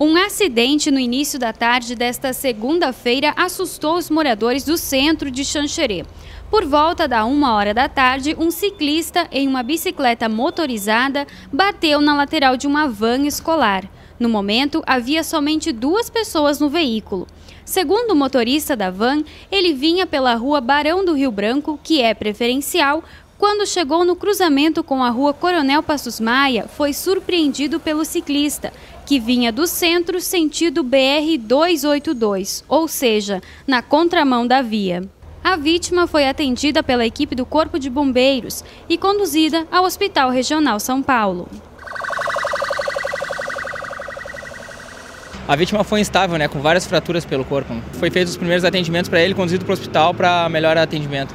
Um acidente no início da tarde desta segunda-feira assustou os moradores do centro de Xanxerê. Por volta da uma hora da tarde, um ciclista em uma bicicleta motorizada bateu na lateral de uma van escolar. No momento, havia somente duas pessoas no veículo. Segundo o motorista da van, ele vinha pela rua Barão do Rio Branco, que é preferencial, quando chegou no cruzamento com a rua Coronel Passos Maia, foi surpreendido pelo ciclista, que vinha do centro sentido BR 282, ou seja, na contramão da via. A vítima foi atendida pela equipe do Corpo de Bombeiros e conduzida ao Hospital Regional São Paulo. A vítima foi instável, né, com várias fraturas pelo corpo. Foi feito os primeiros atendimentos para ele, conduzido para o hospital para melhor atendimento.